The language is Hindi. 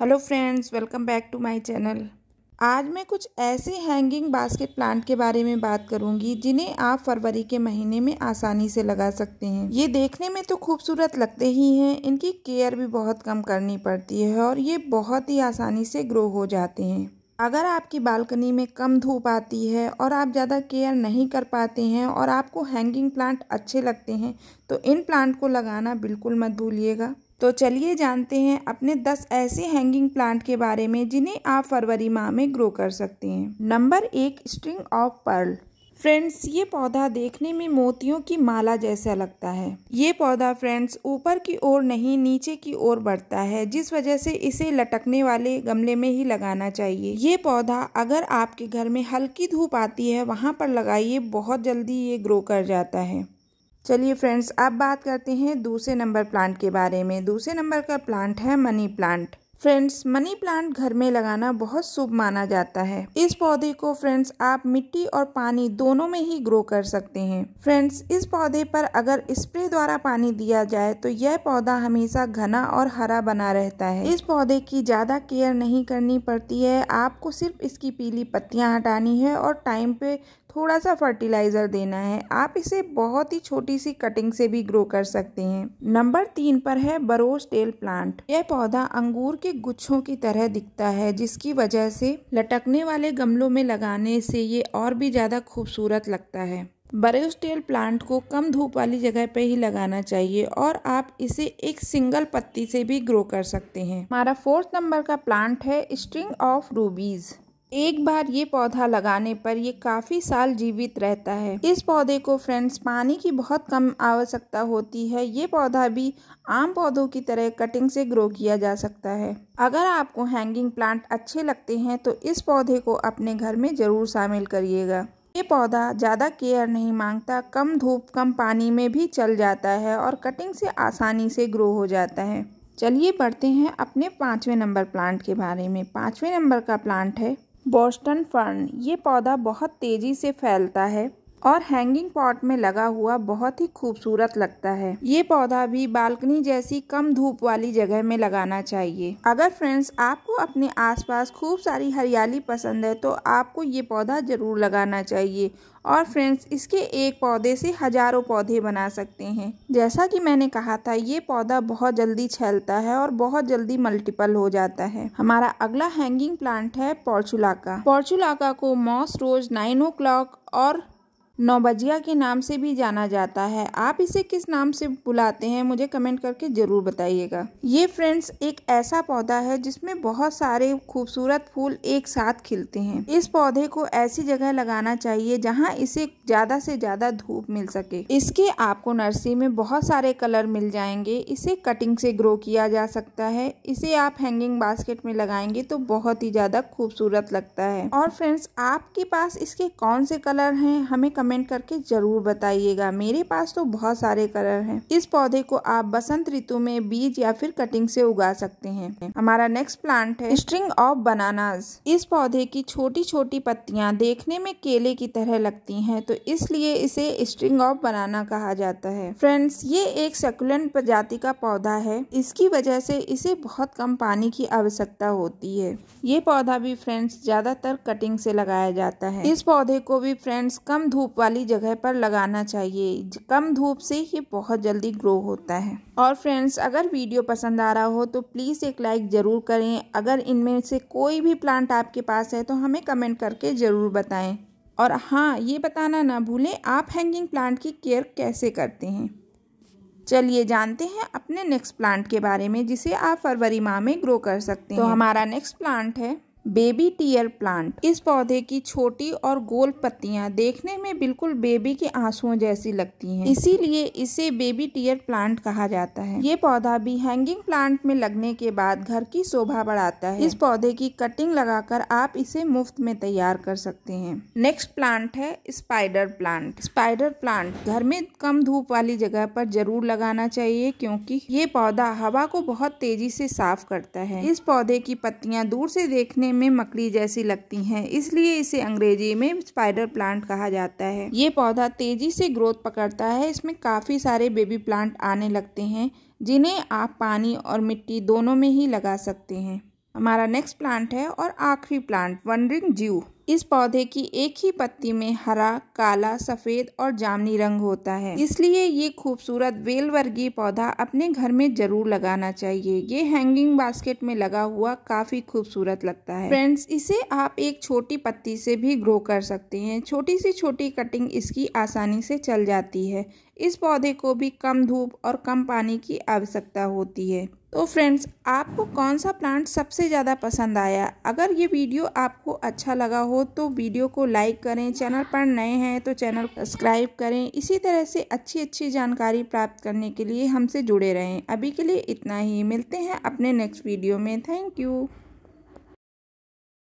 hello friends welcome back to my channel आज मैं कुछ ऐसे हैंगिंग बास्केट प्लांट के बारे में बात करूंगी जिन्हें आप फरवरी के महीने में आसानी से लगा सकते हैं ये देखने में तो खूबसूरत लगते ही हैं इनकी केयर भी बहुत कम करनी पड़ती है और ये बहुत ही आसानी से ग्रो हो जाते हैं अगर आपकी बालकनी में कम धूप आती है और आप ज़्यादा केयर नहीं कर पाते हैं और आपको हैंगिंग प्लांट अच्छे लगते हैं तो इन प्लांट को लगाना बिल्कुल मत भूलिएगा तो चलिए जानते हैं अपने 10 ऐसे हैंगिंग प्लांट के बारे में जिन्हें आप फरवरी माह में ग्रो कर सकते हैं नंबर एक स्ट्रिंग ऑफ पर्ल फ्रेंड्स ये पौधा देखने में मोतियों की माला जैसा लगता है ये पौधा फ्रेंड्स ऊपर की ओर नहीं नीचे की ओर बढ़ता है जिस वजह से इसे लटकने वाले गमले में ही लगाना चाहिए ये पौधा अगर आपके घर में हल्की धूप आती है वहाँ पर लगाइए बहुत जल्दी ये ग्रो कर जाता है चलिए फ्रेंड्स अब बात करते हैं दूसरे नंबर प्लांट के बारे में दूसरे नंबर का प्लांट है money plant friends money plant घर में लगाना बहुत शुभ माना जाता है इस पौधे को फ्रेंड्स आप मिट्टी और पानी दोनों में ही ग्रो कर सकते हैं फ्रेंड्स इस पौधे पर अगर स्प्रे द्वारा पानी दिया जाए तो यह पौधा हमेशा घना और हरा बना रहता है इस पौधे की ज्यादा केयर नहीं करनी पड़ती है आपको सिर्फ इसकी पीली पत्तियां हटानी है और टाइम पे थोड़ा सा फर्टिलाइज़र देना है आप इसे बहुत ही छोटी सी कटिंग से भी ग्रो कर सकते हैं नंबर तीन पर है बरोस टेल प्लांट यह पौधा अंगूर के गुच्छों की तरह दिखता है जिसकी वजह से लटकने वाले गमलों में लगाने से ये और भी ज़्यादा खूबसूरत लगता है टेल प्लांट को कम धूप वाली जगह पे ही लगाना चाहिए और आप इसे एक सिंगल पत्ती से भी ग्रो कर सकते हैं हमारा फोर्थ नंबर का प्लांट है स्ट्रिंग ऑफ रूबीज़ एक बार ये पौधा लगाने पर ये काफ़ी साल जीवित रहता है इस पौधे को फ्रेंड्स पानी की बहुत कम आवश्यकता होती है ये पौधा भी आम पौधों की तरह कटिंग से ग्रो किया जा सकता है अगर आपको हैंगिंग प्लांट अच्छे लगते हैं तो इस पौधे को अपने घर में ज़रूर शामिल करिएगा ये पौधा ज़्यादा केयर नहीं मांगता कम धूप कम पानी में भी चल जाता है और कटिंग से आसानी से ग्रो हो जाता है चलिए पढ़ते हैं अपने पाँचवें नंबर प्लांट के बारे में पाँचवें नंबर का प्लांट है बोस्टन फर्न ये पौधा बहुत तेज़ी से फैलता है और हैंगिंग पॉट में लगा हुआ बहुत ही खूबसूरत लगता है ये पौधा भी बालकनी जैसी कम धूप वाली जगह में लगाना चाहिए अगर फ्रेंड्स आपको अपने आसपास खूब सारी हरियाली पसंद है तो आपको ये पौधा ज़रूर लगाना चाहिए और फ्रेंड्स इसके एक पौधे से हजारों पौधे बना सकते हैं जैसा कि मैंने कहा था ये पौधा बहुत जल्दी छैलता है और बहुत जल्दी मल्टीपल हो जाता है हमारा अगला हैंगिंग प्लांट है पॉर्चुलाका पॉर्चुलाका को मॉस रोज नाइन ओ और नौबजिया के नाम से भी जाना जाता है आप इसे किस नाम से बुलाते हैं मुझे कमेंट करके ज़रूर बताइएगा ये फ्रेंड्स एक ऐसा पौधा है जिसमें बहुत सारे खूबसूरत फूल एक साथ खिलते हैं इस पौधे को ऐसी जगह लगाना चाहिए जहाँ इसे ज़्यादा से ज़्यादा धूप मिल सके इसके आपको नर्सरी में बहुत सारे कलर मिल जाएंगे इसे कटिंग से ग्रो किया जा सकता है इसे आप हैंगिंग बास्केट में लगाएंगे तो बहुत ही ज़्यादा खूबसूरत लगता है और फ्रेंड्स आपके पास इसके कौन से कलर हैं हमें कमेंट करके ज़रूर बताइएगा मेरे पास तो बहुत सारे कलर हैं इस पौधे को आप बसंत ऋतु में बीज या फिर कटिंग से उगा सकते हैं हमारा नेक्स्ट प्लांट है स्ट्रिंग ऑफ बनाना इस पौधे की छोटी छोटी पत्तियां देखने में केले की तरह लगती हैं तो इसलिए इसे स्ट्रिंग ऑफ बनाना कहा जाता है फ्रेंड्स ये एक सेकुलेंट प्रजाति का पौधा है इसकी वजह से इसे बहुत कम पानी की आवश्यकता होती है ये पौधा भी फ्रेंड्स ज्यादातर कटिंग से लगाया जाता है इस पौधे को भी फ्रेंड्स कम धूप वाली जगह पर लगाना चाहिए कम धूप से ये बहुत जल्दी ग्रो होता है और फ्रेंड्स अगर वीडियो पसंद आ रहा हो तो प्लीज़ एक लाइक ज़रूर करें अगर इनमें से कोई भी प्लांट आपके पास है तो हमें कमेंट करके ज़रूर बताएं और हाँ ये बताना ना भूलें आप हैंगिंग प्लांट की केयर कैसे करते हैं चलिए जानते हैं अपने नेक्स्ट प्लांट के बारे में जिसे आप फरवरी माह में ग्रो कर सकते तो हैं तो हमारा नेक्स्ट प्लांट है बेबी टीयर प्लांट इस पौधे की छोटी और गोल पत्तियां देखने में बिल्कुल बेबी के आंसुओं जैसी लगती हैं इसीलिए इसे बेबी टीयर प्लांट कहा जाता है ये पौधा भी हैंगिंग प्लांट में लगने के बाद घर की शोभा बढ़ाता है इस पौधे की कटिंग लगाकर आप इसे मुफ्त में तैयार कर सकते हैं नेक्स्ट प्लांट है स्पाइडर प्लांट स्पाइडर प्लांट घर में कम धूप वाली जगह पर जरूर लगाना चाहिए क्योंकि ये पौधा हवा को बहुत तेजी से साफ करता है इस पौधे की पत्तियां दूर से देखने में मकड़ी जैसी लगती हैं इसलिए इसे अंग्रेजी में स्पाइडर प्लांट कहा जाता है ये पौधा तेजी से ग्रोथ पकड़ता है इसमें काफ़ी सारे बेबी प्लांट आने लगते हैं जिन्हें आप पानी और मिट्टी दोनों में ही लगा सकते हैं हमारा नेक्स्ट प्लांट है और आखिरी प्लांट वनरिंग जीव इस पौधे की एक ही पत्ती में हरा काला सफेद और जामनी रंग होता है इसलिए ये खूबसूरत बेल वर्गीय पौधा अपने घर में जरूर लगाना चाहिए ये हैंगिंग बास्केट में लगा हुआ काफी खूबसूरत लगता है फ्रेंड्स इसे आप एक छोटी पत्ती से भी ग्रो कर सकते हैं छोटी सी छोटी कटिंग इसकी आसानी से चल जाती है इस पौधे को भी कम धूप और कम पानी की आवश्यकता होती है तो फ्रेंड्स आपको कौन सा प्लांट सबसे ज़्यादा पसंद आया अगर ये वीडियो आपको अच्छा लगा हो तो वीडियो को लाइक करें चैनल पर नए हैं तो चैनल सब्सक्राइब करें इसी तरह से अच्छी अच्छी जानकारी प्राप्त करने के लिए हमसे जुड़े रहें अभी के लिए इतना ही मिलते हैं अपने नेक्स्ट वीडियो में थैंक यू